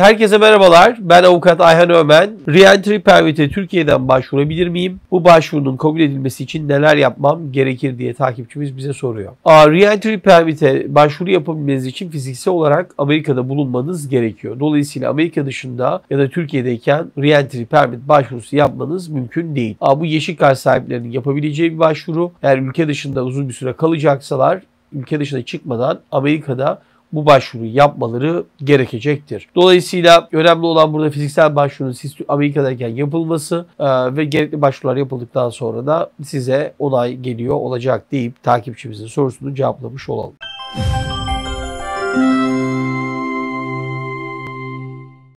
Herkese merhabalar. Ben avukat Ayhan Ömen. Reentry permite Türkiye'den başvurabilir miyim? Bu başvurunun kabul edilmesi için neler yapmam gerekir diye takipçimiz bize soruyor. reentry permite başvuru yapabilmeniz için fiziksel olarak Amerika'da bulunmanız gerekiyor. Dolayısıyla Amerika dışında ya da Türkiye'deyken reentry permit başvurusu yapmanız mümkün değil. A, bu yeşil kart sahiplerinin yapabileceği bir başvuru. Eğer ülke dışında uzun bir süre kalacaksalar ülke dışına çıkmadan Amerika'da bu başvuruyu yapmaları gerekecektir. Dolayısıyla önemli olan burada fiziksel başvurunun siz Amerika'dayken yapılması e, ve gerekli başvurular yapıldıktan sonra da size olay geliyor olacak deyip takipçimizin sorusunu cevaplamış olalım.